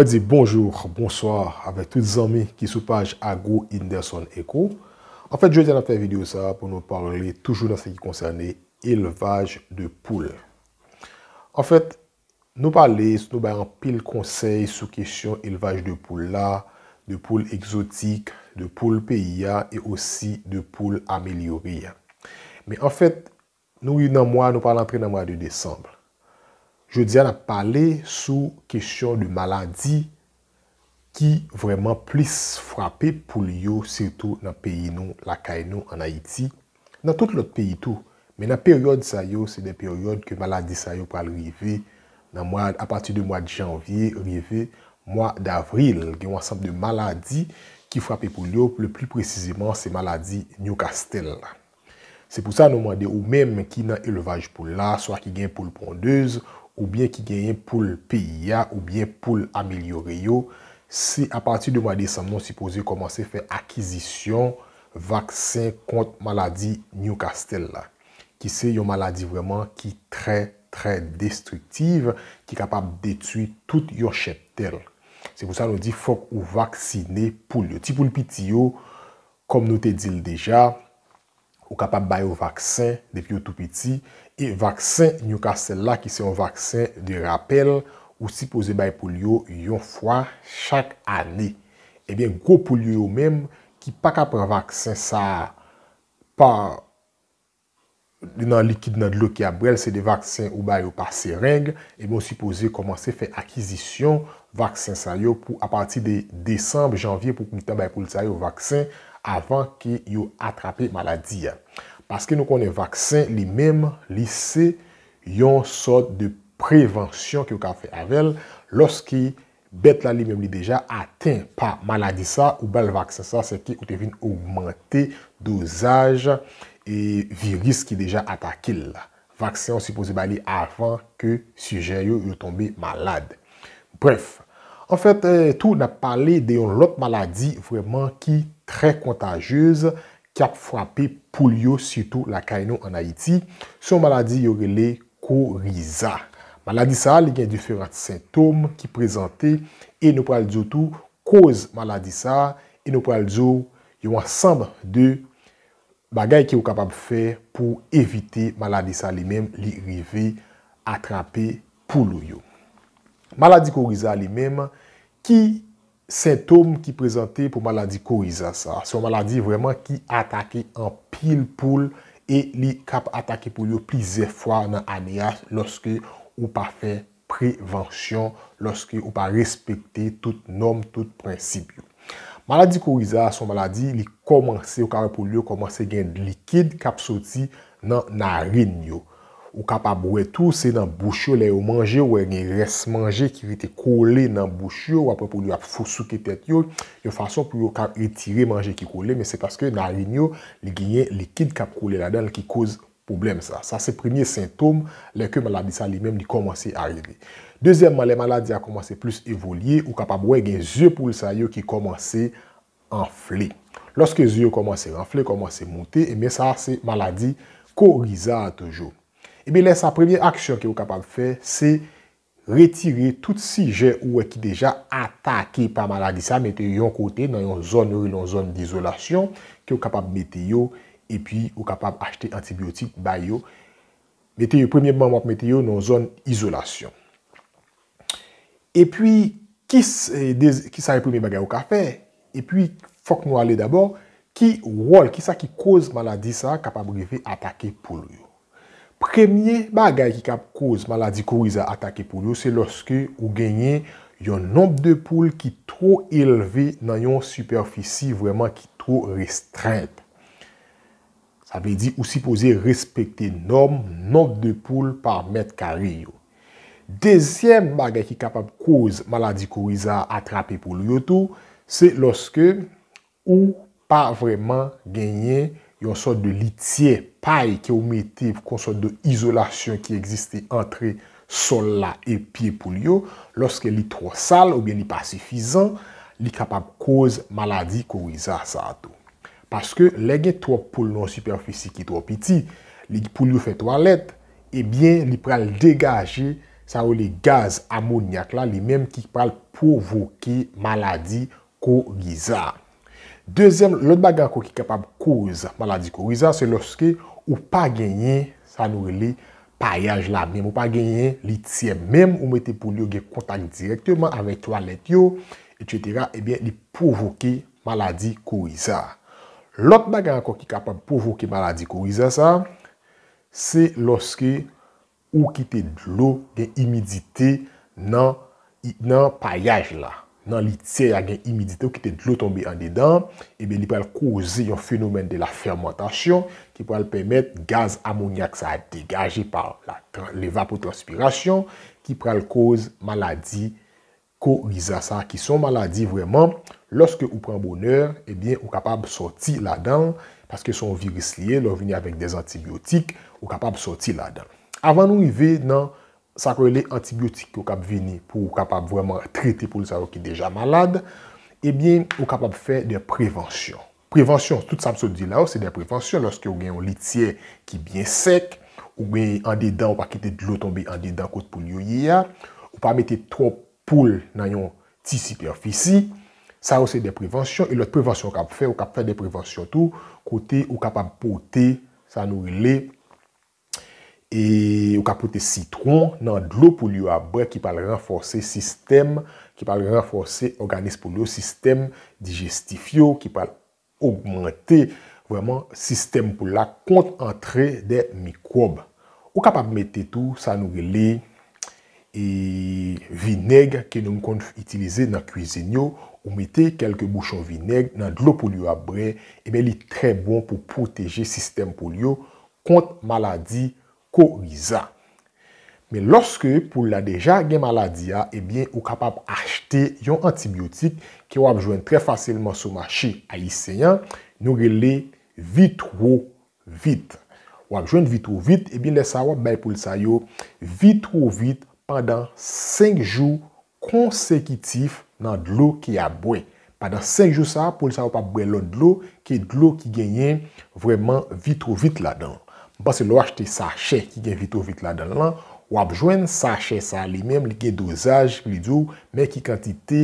Moi, bonjour, bonsoir avec tous les amis qui sont page Ago inderson Echo. En fait, je viens de faire vidéo ça pour nous parler toujours dans ce qui concerne l'élevage de poules. En fait, nous parler, nous avons un pile conseil sur question élevage de poules là, de poules exotiques, de poules PIA et aussi de poules améliorées. Mais en fait, nous, dans mois, nous parlons près dans le mois de décembre. Je diyan ap pale sou kesyon de maladi ki vreman plis frape pou li yo serto nan peyi nou, lakay nou, an Haiti. Nan tout lot peyi tou. Men nan peryode sa yo, se den peryode ke maladi sa yo pral rive nan mwad, a pati de mwad janvye, rive mwad avril. Gen wansam de maladi ki frape pou li yo, le pli preziziman se maladi nyokastel. Se pou sa nou mwade ou menm ki nan elevaj pou la, swa ki gen pou lpondeuse, ou byen ki genyen pou l'PIA, ou byen pou l'amelyore yo, se a pati de mwa desamnon si pose yon komanse fè akizisyon vaksin kont maladi Newcastle la. Ki se yon maladi vreman ki tre tre destruktive, ki kapab detui tout yon cheptel. Se pou sa nou di fok ou vaksine pou lyo. Ti pou l'piti yo, kom nou te dil deja, ou kapap bayo vaksin depi yo tou piti, e vaksin nyon ka sel la ki se yon vaksin de rapel, ou sipoze bay poulyo yon fwa chak ane. Ebyen, go poulyo yon menm ki pa kapra vaksin sa pa nan likid nan dlok ya brel, se de vaksin ou bayo pa sereng, ebyen, sipoze yon komanse fè akizisyon vaksin sa yon pou a pati de Desembe, Janvye, pou koumita bay poulyo sa yon vaksin, avan ki yo atrapi maladi ya. Paske nou konen vaksen li mem li se yon sot de prevensyon ki yo kafe avel los ki bet la li mem li deja aten pa maladi sa ou bel vaksen sa se ki ou te vin augmente dosaj e viris ki deja atakil. Vaksen ou se pose bali avan ke sujen yo yo tombe malade. Pref. En fèt, eh, tou na pale de yon lot maladi vreman ki tre kontajeuse, ki ap frape poulyo syoutou la kaino an Haiti, son maladi yorele koriza. Maladi sa li gen diferat sintoum ki prezante, e nou pral zo tou koz maladi sa, e nou pral zo yon asamb de bagay ki yo kapab fè pou evite maladi sa li menm li rive atrape poulyo. Maladi koriza li menm, ki sintom ki prezante pou maladi koriza sa? Son maladi vreman ki atake an pil-poul e li kap atake pou yo plize fwa nan aneas loske ou pa fe prevensyon, loske ou pa respekte tout nom, tout prinsip yo. Maladi koriza son maladi li komanse, ou kame pou yo komanse gen likid kap soti nan narin yo. Ou kapab wè tou, se nan bouchou lè yo manjè, wè gen res manjè ki wè te koulè nan bouchou, wè apropo lè ap fousou ke tèt yo, yo fason pou yo kap etirè manjè ki koulè, men se paske nan rin yo, li genyen likid kap koulè la dan ki kouz poublem sa. Sa se premiye sintoum, lè ke maladi sa li menm di koumanse a rive. Dezyèmman, lè maladi a koumanse plus evolye, ou kapab wè gen zye pou lisa yo ki koumanse anflè. Lòske zye yo koumanse anflè, koumanse monte, men sa se maladi koriza a toujou. Ebe eh lè sa premiè aksyon ki ou kapab fè, se retirè tout si jè ou wè ki deja atakè pa maladi sa, metè yon kote nan yon zon ou yon zon d'izolasyon, ki ou kapab metè yo, epi ou kapab achète antibiotik bayo, metè yon premiè bman wap metè yo nan zon izolasyon. Epi, ki sa yon premiè bagay ou ka fè? Epi, fòk nou ale d'abord, ki wòl, ki sa ki koz maladi sa kapab refè atakè pou yon? Premye bagay ki kap koz maladi koriza atake pou yo, se loske ou genye yon nombe de poule ki tro elve nan yon superfici vreman ki tro restreinte. Sa ve di ou si pose respekte nombe, nombe de poule par met kare yo. Dezyem bagay ki kap ap koz maladi koriza atrape pou yo tou, se loske ou pa vreman genye, yon sot de litye paye ki ou mette kon sot de izolasyon ki egziste antre sol la epi poulyo, loske li tro sal ou bien li pa sufizan, li kapap koz maladi korizak sa ato. Paske le gen tro pol non-superfisi ki tro piti, li poulyo fe tro alet, e bien li pral degaje sa ou li gaz amonyak la, li menm ki pral provoke maladi korizak. Dezem, lot bagan ko ki kapab kouza maladi kouza se loske ou pa genyen sa nou li payaj la menm. Ou pa genyen eh li tse menm ou mwete pou li ou gen kontak direktyman avek toalet yo, etc. Ebyen, li provoke maladi kouza. Lot bagan ko ki kapab provoke maladi kouza sa, se loske ou ki te lo gen imidite nan payaj la. nan li tse agen imidite ou ki te dlo tombe an dedan, ebe li pral kouze yon fenomen de la fermantasyon, ki pral pemet gaz amonyak sa ap degaje par le vapo transpirasyon, ki pral kouze maladi kouiza sa, ki son maladi vreman, loske ou pran boner, ebe ou kapab soti la dan, paske son virus liye, lor vini avik de zantibiotik, ou kapab soti la dan. Avan nou i ve nan kouza, sa krele antibiotik ki ou kap veni pou ou kapab vwèman trite pou lè sa ou ki deja malade, ebyen, ou kapab fè de prevensyon. Prevensyon, tout sa msou di la ou, se de prevensyon, lòske ou gen yon litye ki byen sek, ou gen yon andedan, ou pa kite de lò tonbe yon andedan kote pou lè yoye ya, ou pa mette tro pou lè nan yon ti siperfisi, sa ou se de prevensyon, e lòt prevensyon ou kap fè, ou kap fè de prevensyon tou, kote ou kapab pote sa nou lè prevensyon. e ou ka pote citron nan dlo pou liyo abre ki pale renforse sistem, ki pale renforse organisme pou liyo, sistem digestifyo, ki pale augmente, vreman, sistem pou la kont entre de mikrob. Ou ka pa pomete tou sanouge li e vineg ke nou kont itilize nan kwezenyo, ou mete kelke bouchon vineg nan dlo pou liyo abre, ebe li tre bon pou poteje sistem pou liyo kont maladi mikrob. ko iza. Me loske pou la deja gen maladi ya, ebyen, eh ou kapap achete yon antibiotik ki wap jwen tre fasyelman sou machi a liseyan, nou rele vitro vit. Wap jwen vitro vit, ebyen, lesa wap bel pou lisa yo vitro vit pandan 5 jou konsekitif nan dlo ki a bwe. Pandan 5 jou sa, pou lisa wap a bwe lon dlo ki dlo ki genyen vreman vitro vit la dan. Basi lou achete sachet ki gen vite ou vite la dan lan, wap jwen sachet sa li menm li gen dosaj li djou, men ki kantite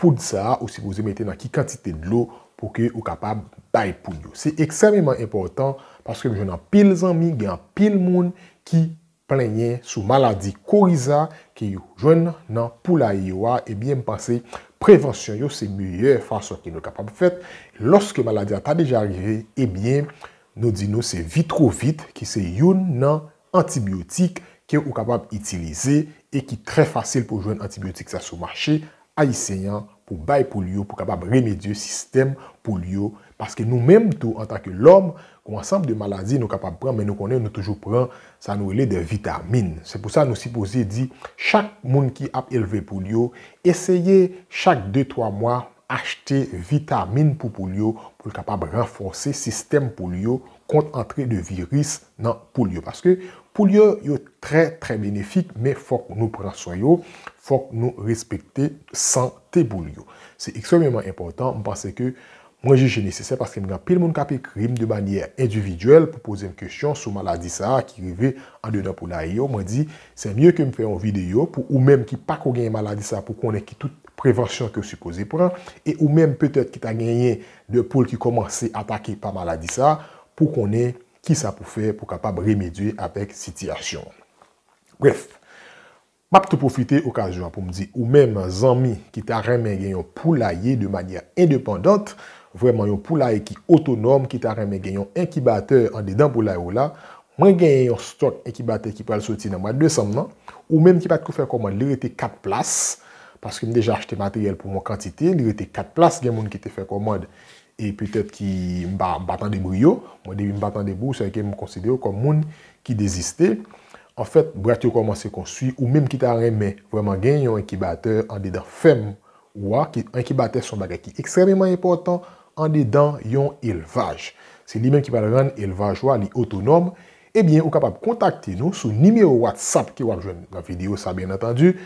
pou dsa a, ou si mouze men ten nan ki kantite dlo pou ki ou kapab bay pou yo. Se eksememan important, paske mwen jwen nan pil zanmi, gen pil moun ki plenye sou maladi koriza ki jwen nan pou la yiwa, ebyen mpase prevensyon yo se mye fason ki nou kapab. Fet, loske maladi a ta deja arrive, ebyen, nou di nou se vitrovit ki se youn nan antibiyotik ki ou kapab itilize e ki tre fasil pou joun antibiyotik sa soumarche a isenyan pou bay pou liyo, pou kapab remedye sistem pou liyo. Paske nou menm tou, anta ke lom, kon asamp de maladi nou kapab pran, men nou konen nou toujou pran, sa nou ele de vitamine. Se pou sa nou si posi di, chak moun ki ap elve pou liyo, eseyye chak 2-3 mwa, achete vitamine pou poulyo pou l kapab renfonse sistem poulyo kont entre de virus nan poulyo. Paske poulyo yo tre tre benefik me fok nou praswayo, fok nou respekte sante poulyo. Se ekseveman important, mpase ke mwen je jenese se paske mwen apil moun kapi krim de banyer individuel pou pose m kesyon sou maladi sa ki rive an dena pou la yo, mwen di se mye ke m fè yon videyo pou ou menm ki pak ou gen maladi sa pou konen ki tout prevensyon ki yo supose pre e ou menm petet ki ta genye de poule ki komanse apake pa maladi sa pou konen ki sa pou fe pou kapab remedye apek sitiyasyon Gref map te poufite okajouan pou mdi ou menm zanmi ki ta remen genyon poula ye de manye independant vremen yon poula ye ki otonom ki ta remen genyon inkibate an dedan pou la yo la menm genyon stok inkibate ki pal soti nan mwa de sanm nan ou menm ki pat koufe koman lere te kat plas parce que j'ai déjà acheté matériel pour mon quantité, il avait quatre places, il y a des gens qui était fait commande et peut-être qui battant des brio, moi depuis battant des bouts, c'est que me considère comme monde qui désistait. En fait, boîte commencé construit ou même qui t'a remis vraiment a un incubateur en dedans ferme ou un incubateur son bagage qui extrêmement important en dedans un élevage. C'est lui-même qui va le rendre élevage autonome eh bien, vous pouvez contacter nous sur le numéro WhatsApp qui est dans la vidéo, ça bien entendu.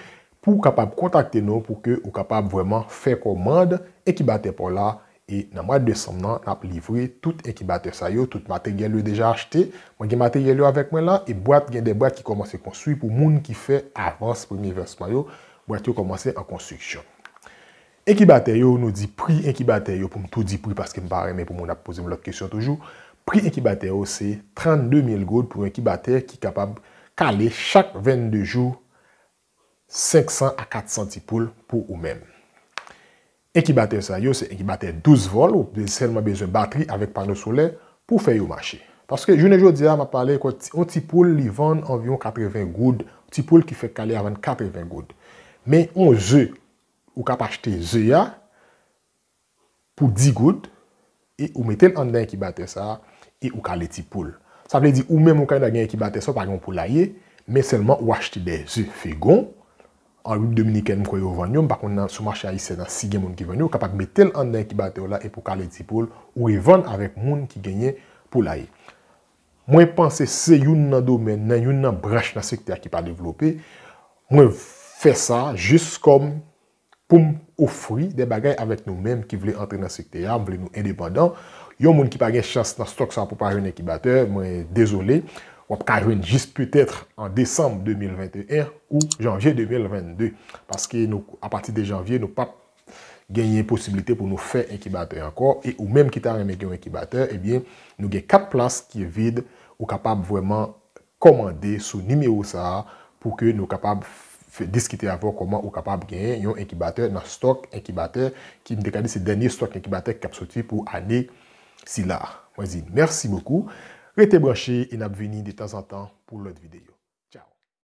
pou kapab kontakte nou pou ke ou kapab vwèman fè komande ekibater pou la e nan mwad de som nan ap livre tout ekibater sa yo, tout mater gen lè deja achete. Mwen gen mater gen lè avèk mwen la e bwat gen de bwat ki komanse konsui pou moun ki fè avans pou mwen versman yo, bwat yo komanse an konsuksyon. Ekibater yo nou di pri ekibater yo, pou m tou di pri paske m parè men pou moun ap pose m lòk kèsyon toujou. Pri ekibater yo se 32,000 goud pou ekibater ki kapab kale chak 22 jou 500 a 400 tipoul pou ou men. En ki bate sa yo, se en ki bate 12 vol, ou se lman bezon bateri avek pano solen pou fe yo mache. Paske jounen jodi a, ma pale, kon ti tipoul li vande anvyon 80 goud, ti tipoul ki fe kale avan 80 goud. Men 11 ou kap achete zeya, pou 10 goud, e ou metel an den ki bate sa, e ou kale tipoul. Sa ple di ou men mwen kane da gen en ki bate sa, par gen pou la ye, men se lman ou achete de zeya fe goun, albib dominiken mkwe yo vanyon, bakon nan soumarche a yise nan si gen moun ki vanyon, kapak me tel an den kibate ou la epokale dipol, ou revan avèk moun ki genye pou la ye. Mwen panse se youn nan domen nan youn nan brech nan sikte a ki pa devlopè, mwen fè sa jis kom poum ou fri de bagay avèk nou mèm ki vle antre nan sikte a, vle nou indépendant. Yon moun ki pa gen chans nan stok san pou pa ren ekibate, mwen dezolé. ou peut juste être en décembre 2021 ou janvier 2022. Parce que à partir de janvier, nous pas gagner possibilité pour nous faire incubateur encore. Et ou même qui t'a un incubateur, eh bien, nous avons quatre places qui est vide ou capable vraiment commander sous numéro ça pour que nous capables discuter avant comment ou capable gagner un incubateur dans stock incubateur qui me décalé ces derniers stock incubateur qui a sorti pour année si là. merci beaucoup. Rete broche in apveni de tas an tan pou lot videyo.